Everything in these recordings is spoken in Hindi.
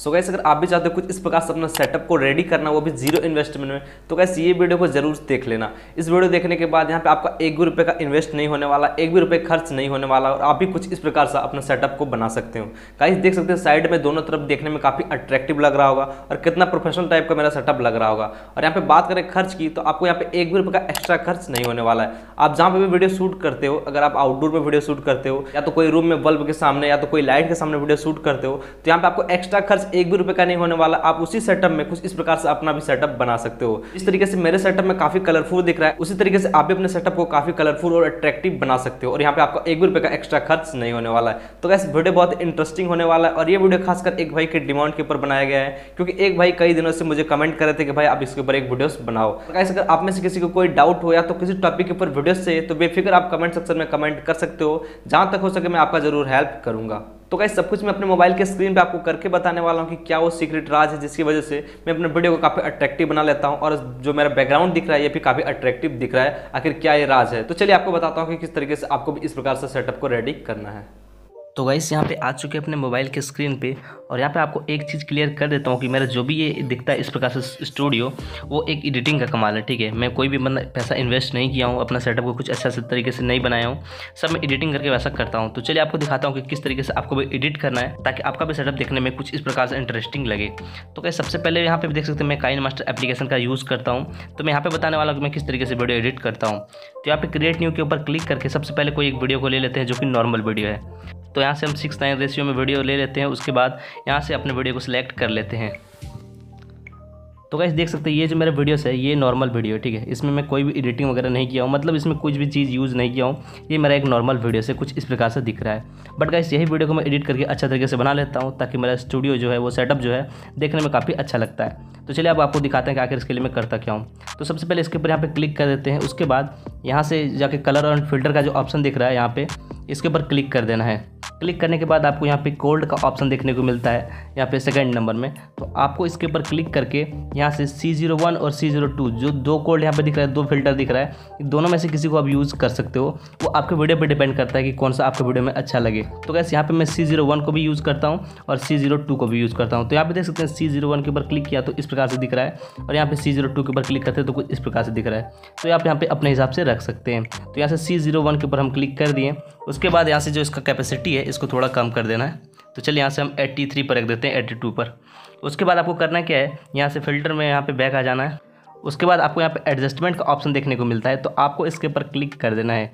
सो so गैस अगर आप भी चाहते हो कुछ इस प्रकार से अपना सेटअप को रेडी करना वो भी जीरो इन्वेस्टमेंट में तो गैस ये वीडियो को जरूर देख लेना इस वीडियो देखने के बाद यहाँ पे आपका एक भी रुपये का इन्वेस्ट नहीं होने वाला एक भी रुपये खर्च नहीं होने वाला और आप भी कुछ इस प्रकार से अपना सेटअप को बना सकते हो गाइस देख सकते हो साइड में दोनों तरफ देखने में काफ़ी अट्रैक्टिव लग रहा होगा और कितना प्रोफेशनल टाइप का मेरा सेटअप लग रहा होगा और यहाँ पर बात करें खर्च की तो आपको यहाँ पर एक भी रुपये का एक्स्ट्रा खर्च नहीं होने वाला है आप जहाँ पर भी वीडियो शूट करते हो अगर आप आउटडोर में वीडियो शूट करते हो या तो कोई रूम में बल्ब के सामने या तो कोई लाइट के सामने वीडियो शूट करते हो तो यहाँ पर आपको एक्स्ट्रा खर्च एक भी रुपए का नहीं होने वाला आप उसी सेटअप में कुछ इस प्रकार से अपना भी सेटअप बना सकते हो इस तरीके से मेरे सेटअप में काफी कलरफुल दिख रहा है उसी तरीके से आप भी अपने सेटअप को काफी कलरफुल और अट्रैक्टिव बना सकते हो और यहाँ पे आपका एक भी रुपये का एक्स्ट्रा खर्च नहीं होने वाला है तो कैसे वीडियो बहुत इंटरेस्टिंग होने वाला है और ये वीडियो खासकर एक भाई के डिमांड के ऊपर बनाया गया है क्योंकि एक भाई कई दिनों से मुझे कमेंट कर रहे थे कि भाई आप इसके ऊपर एक वीडियो बनाओ कैसे तो अगर आप में से किसी को कोई डाउट हो या तो किसी टॉपिक के ऊपर वीडियो से तो बेफिक्र आप कमेंट सेक्शन में कमेंट कर सकते हो जहां तक हो सके मैं आपका जरूर हेल्प करूंगा तो कहीं सब कुछ मैं अपने मोबाइल के स्क्रीन पे आपको करके बताने वाला हूँ कि क्या वो सीक्रेट राज है जिसकी वजह से मैं अपने वीडियो को काफ़ी अट्रैक्टिव बना लेता हूँ और जो मेरा बैकग्राउंड दिख रहा है ये भी काफ़ी अट्रैक्टिव दिख रहा है आखिर क्या ये राज है तो चलिए आपको बताता हूँ कि किस तरीके से आपको भी इस प्रकार से सेटअप को रेडी करना है तो गाइस यहाँ पे आ चुके अपने मोबाइल के स्क्रीन पे और यहाँ पे आपको एक चीज़ क्लियर कर देता हूँ कि मेरा जो भी ये दिखता है इस प्रकार से स्टूडियो वो एक एडिटिंग का कमाल है ठीक है मैं कोई भी मतलब पैसा इन्वेस्ट नहीं किया हूँ अपना सेटअप को कुछ अच्छा से तरीके से नहीं बनाया हूँ सब मैं एडिटिंग करके वैसा करता हूँ तो चलिए आपको दिखाता हूँ कि किस तरीके से आपको भी एडिट करना है ताकि आपका भी सेटअप देखने में कुछ इस प्रकार से इंटरेस्टिंग लगे तो क्या सबसे पहले यहाँ पर देख सकते हैं मैं काइन मास्टर एप्लीकेशन का यूज़ करता हूँ तो मैं यहाँ पर बताने वाला हूँ कि मैं किस तरीके से वीडियो एडिट करता हूँ तो यहाँ पे क्रिएट न्यू के ऊपर क्लिक करके सबसे पहले कोई एक वीडियो को ले लेते हैं जो कि नॉर्मल वीडियो है तो यहाँ से हम सिक्स नाइन रेशियो में वीडियो ले लेते हैं उसके बाद यहाँ से अपने वीडियो को सिलेक्ट कर लेते हैं तो कैसे देख सकते हैं ये जो मेरा वीडियोस है ये नॉर्मल वीडियो है ठीक है इसमें मैं कोई भी एडिटिंग वगैरह नहीं किया हूँ मतलब इसमें कुछ भी चीज़ यूज़ नहीं किया हूँ ये मेरा एक नॉर्मल वीडियो से कुछ इस प्रकार से दिख रहा है बट कैसे यही वीडियो को मैं एडिट करके अच्छा तरीके से बना लेता हूँ ताकि मेरा स्टूडियो जो है वो सेटअप जो है देखने में काफ़ी अच्छा लगता है तो चलिए अब आपको दिखाते हैं कि आखिर इसके लिए मैं करता क्या हूँ तो सबसे पहले इसके ऊपर यहाँ पर क्लिक कर देते हैं उसके बाद यहाँ से जाके कलर और फिल्टर का जो ऑप्शन दिख रहा है यहाँ पर इसके ऊपर क्लिक कर देना है क्लिक करने के बाद आपको यहाँ पे कोल्ड का ऑप्शन देखने को मिलता है यहाँ पे सेकंड नंबर में तो आपको इसके ऊपर क्लिक करके यहाँ से सी जीरो वन और सी जीरो टू जो दो कोल्ड यहाँ पे दिख रहा है दो फिल्टर दिख रहा है दोनों में से किसी को आप यूज़ कर सकते हो वो आपके वीडियो पे डिपेंड करता है कि कौन सा आपके वीडियो में अच्छा लगे तो कैसे यहाँ पर मैं सी जीरो वन को भी यूज़ करता हूँ और सी जीरो टू को भी यूज़ करता हूँ तो यहाँ पे देख सकते हैं सी जीरो वन के ऊपर क्लिक किया तो इस प्रकार से दिख रहा है और यहाँ पे सी जीरो टू के ऊपर क्लिक करते तो कुछ इस प्रकार से दिख रहा है तो आप यहाँ पे अपने हिसाब से रख सकते हैं तो यहाँ से सी जीरो वन के ऊपर हम क्लिक कर दिए उस उसके बाद यहाँ से जो इसका कैपेसिटी है इसको थोड़ा कम कर देना है तो चलिए यहाँ से हम 83 पर रख देते हैं 82 पर उसके बाद आपको करना क्या है यहाँ से फिल्टर में यहाँ पे बैक आ जाना है उसके बाद आपको यहाँ पे एडजस्टमेंट का ऑप्शन देखने को मिलता है तो आपको इसके ऊपर क्लिक कर देना है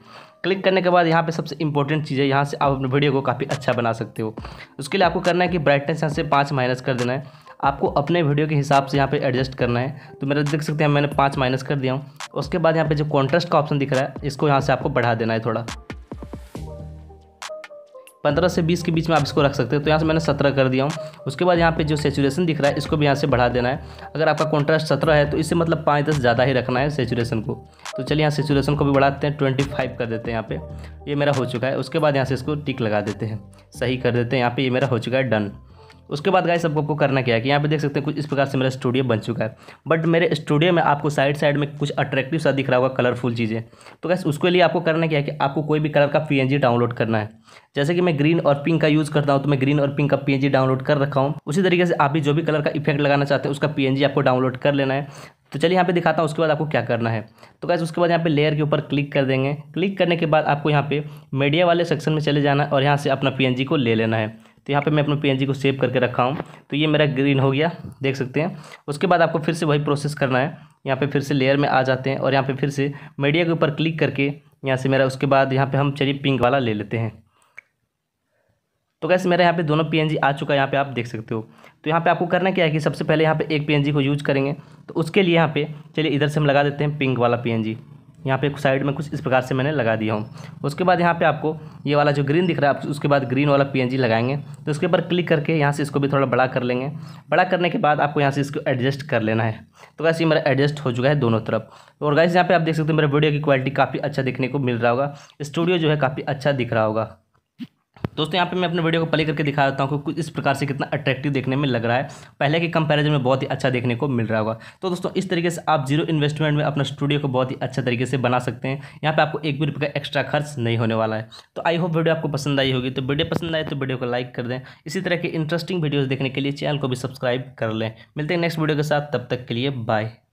क्लिक करने के बाद यहाँ पे सबसे इंपॉर्टेंट चीज़ है यहाँ से आप अपने वीडियो को काफ़ी अच्छा बना सकते हो उसके लिए आपको करना है कि ब्राइटनेस यहाँ से पाँच माइनस कर देना है आपको अपने वीडियो के हिसाब से यहाँ पे एडजस्ट करना है तो मेरा देख सकते हैं मैंने पाँच माइनस कर दिया हूँ उसके बाद यहाँ पे जो कॉन्ट्रास्ट का ऑप्शन दिख रहा है इसको यहाँ से आपको बढ़ा देना है थोड़ा पंद्रह से बीस के बीच में आप इसको रख सकते हैं तो यहाँ से मैंने सत्रह कर दिया हूँ उसके बाद यहाँ पे जो सेचुरेशन दिख रहा है इसको भी यहाँ से बढ़ा देना है अगर आपका कॉन्ट्रास्ट सत्रह है तो इससे मतलब पाँच दस ज़्यादा ही रखना है सेचुरेशन को तो चलिए यहाँ सेचुरेशन को भी बढ़ाते हैं ट्वेंटी फाइव कर देते हैं यहाँ पे ये मेरा हो चुका है उसके बाद यहाँ से इसको टिक लगा देते हैं सही कर देते हैं यहाँ पर ये मेरा हो चुका है डन उसके बाद गाइस आपको करना क्या है कि यहाँ पे देख सकते हैं कुछ इस प्रकार से मेरा स्टूडियो बन चुका है बट मेरे स्टूडियो में आपको साइड साइड में कुछ अट्रैक्टिव सा दिख रहा होगा कलरफुल चीज़ें तो गैस उसके लिए आपको करना क्या है कि आपको कोई भी कलर का पी डाउनलोड करना है जैसे कि मैं ग्रीन और पिंक का यूज़ करता हूँ तो मैं ग्रीन और पिंक का पी डाउनलोड कर रखा हूँ उसी तरीके से आप भी जो भी कलर का इफेक्ट लगाना चाहते हैं उसका पी आपको डाउनलोड कर लेना है तो चलिए यहाँ पे दिखाता हूँ उसके बाद आपको क्या करना है तो कैसे उसके बाद यहाँ पे लेयर के ऊपर क्लिक कर देंगे क्लिक करने के बाद आपको यहाँ पे मीडिया वाले सेक्शन में चले जाना है और यहाँ से अपना पीएनजी को ले लेना है तो यहाँ पे मैं अपने पी को सेव करके रखा हूँ तो ये मेरा ग्रीन हो गया देख सकते हैं उसके बाद आपको फिर से वही प्रोसेस करना है यहाँ पे फिर से लेयर में आ जाते हैं और यहाँ पे फिर से मीडिया के ऊपर क्लिक करके यहाँ से मेरा उसके बाद यहाँ पे हम चलिए पिंक वाला ले लेते हैं तो कैसे मेरा यहाँ पे दोनों पी आ चुका है यहाँ पे आप देख सकते हो तो यहाँ पे आपको करना क्या है कि सबसे पहले यहाँ पे एक पी को यूज करेंगे तो उसके लिए यहाँ पे चलिए इधर से हम लगा देते हैं पिंक वाला पी यहाँ पे साइड में कुछ इस प्रकार से मैंने लगा दिया हूँ उसके बाद यहाँ पे आपको ये वाला जो ग्रीन दिख रहा है आप उसके बाद ग्रीन वाला पीएनजी लगाएंगे तो उसके ऊपर क्लिक करके यहाँ से इसको भी थोड़ा बड़ा कर लेंगे बड़ा करने के बाद आपको यहाँ से इसको एडजस्ट कर लेना है तो वैसे ही मेरा एडजस्ट हो चुका है दोनों तरफ और वैसे यहाँ पर आप देख सकते हो मेरे वीडियो की क्वालिटी काफ़ी अच्छा देखने को मिल रहा होगा स्टूडियो जो है काफ़ी अच्छा दिख रहा होगा दोस्तों यहाँ पे मैं अपने वीडियो को प्ले करके दिखा देता हूँ कि कुछ इस प्रकार से कितना अट्रैक्टिव देखने में लग रहा है पहले के कंपैरिजन में बहुत ही अच्छा देखने को मिल रहा होगा तो दोस्तों इस तरीके से आप जीरो इन्वेस्टमेंट में अपना स्टूडियो को बहुत ही अच्छा तरीके से बना सकते हैं यहाँ पर आपको एक भी रुपये का एक्स्ट्रा खर्च नहीं होने वाला है तो आई होप वीडियो आपको पसंद आई होगी तो वीडियो पसंद आए तो वीडियो को लाइक कर दें इसी तरह के इंटरेस्टिंग वीडियोज़ देखने के लिए चैनल को भी सब्सक्राइब कर लें मिलते हैं नेक्स्ट वीडियो के साथ तब तक के लिए बाय